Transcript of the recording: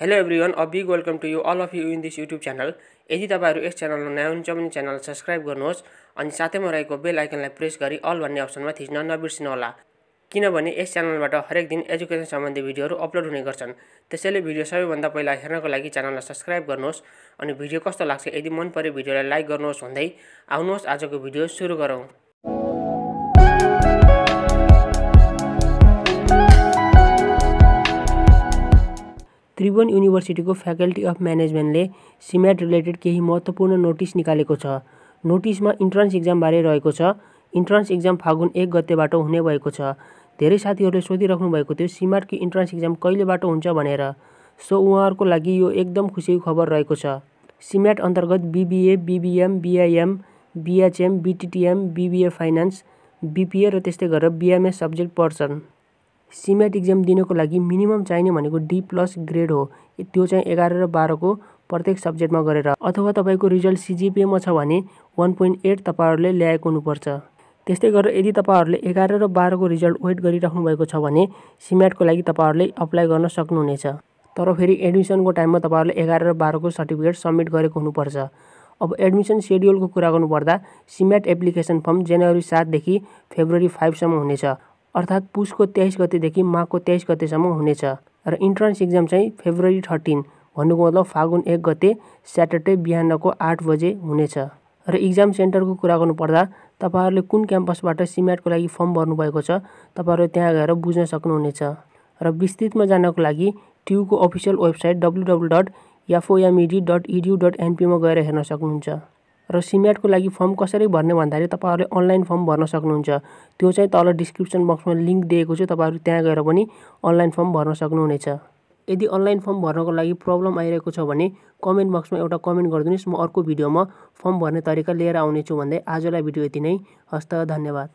hello everyone a big welcome to you all of you in this YouTube channel यदि तपाईँहरू यस च्यानलमा नयाँ हुनुहुन्छ भने च्यानल सब्सक्राइब गर्नुहोस् अनि साथैमा रहेको बेल आइकनलाई प्रेस गरी अल भन्ने अप्सनमा थिच्न नबिर्सिनु होला किनभने यस च्यानलबाट हरेक दिन एजुकेसन सम्बन्धी भिडियोहरू अपलोड हुने गर्छन् त्यसैले भिडियो सबैभन्दा पहिला हेर्नको लागि च्यानललाई सब्सक्राइब गर्नुहोस् अनि भिडियो कस्तो लाग्छ यदि मन पऱ्यो भिडियोलाई लाइक गर्नुहोस् भन्दै आउनुहोस् आजको भिडियो सुरु गरौँ त्रिभुवन युनिभर्सिटीको फ्याकल्टी अफ म्यानेजमेन्टले सिम्याट रिलेटेड केही महत्त्वपूर्ण नोटिस निकालेको छ नोटिसमा इन्ट्रान्स इक्जामबारे रहेको छ इन्ट्रान्स इक्जाम फागुन एक गतेबाट हुने भएको छ धेरै साथीहरूले सोधिराख्नु भएको थियो सिमाटको इन्ट्रान्स इक्जाम कहिलेबाट हुन्छ भनेर सो उहाँहरूको लागि यो एकदम खुसीको खबर रहेको छ सिम्याट अन्तर्गत BBA BBM BIM BHM BTTM BBA finance BPA र त्यस्तै गरेर बिएमएस सब्जेक्ट पढ्छन् सिमेट इक्जाम दिनको लागि मिनिमम चाहिने भनेको डी प्लस ग्रेड हो त्यो चाहिँ एघार र बाह्रको प्रत्येक सब्जेक्टमा गरेर अथवा तपाईँको रिजल्ट सिजिपिएमा छ भने वान पोइन्ट एट तपाईँहरूले ल्याएको हुनुपर्छ त्यस्तै गरेर यदि तपाईँहरूले एघार र बाह्रको रिजल्ट वेट गरिराख्नु भएको छ भने सिम्याटको लागि तपाईँहरूले अप्लाई गर्न सक्नुहुनेछ तर फेरि एडमिसनको टाइममा तपाईँहरूले एघार र बाह्रको सर्टिफिकेट सब्मिट गरेको हुनुपर्छ अब एडमिसन सेड्युलको कुरा गर्नुपर्दा सिम्याट एप्लिकेसन फर्म जनवरी सातदेखि फेब्रुअरी फाइभसम्म हुनेछ अर्थात् पुसको तेइस गतेदेखि माघको तेइस गतेसम्म हुनेछ र इन्ट्रान्स इक्जाम चाहिँ फेब्रुअरी थर्टिन भन्नुको मतलब फागुन एक गते स्याटरडे बिहानको आठ बजे हुनेछ र इक्जाम सेन्टरको कुरा गर्नुपर्दा तपाईँहरूले कुन क्याम्पसबाट सिम्याटको लागि फर्म भर्नुभएको छ तपाईँहरू त्यहाँ गएर बुझ्न सक्नुहुनेछ र विस्तृतमा जानको लागि ट्युको official website W W dot याफोयामिडी डट इडियु डट एनपीमा गएर हेर्न सक्नुहुन्छ र सिम्याटको लागि फर्म कसरी भर्ने भन्दाखेरि तपाईँहरूले अनलाइन फर्म भर्न सक्नुहुन्छ त्यो चाहिँ तल डिस्क्रिप्सन बक्समा लिङ्क दिएको छु तपाईँहरू त्यहाँ गएर पनि अनलाइन फर्म भर्न सक्नुहुनेछ यदि अनलाइन फर्म भर्नको लागि प्रब्लम आइरहेको छ भने कमेन्ट बक्समा एउटा कमेन्ट गरिदिनुहोस् म अर्को भिडियोमा फर्म भर्ने तरिका लिएर आउनेछु भन्दै आजलाई भिडियो यति नै हस्त धन्यवाद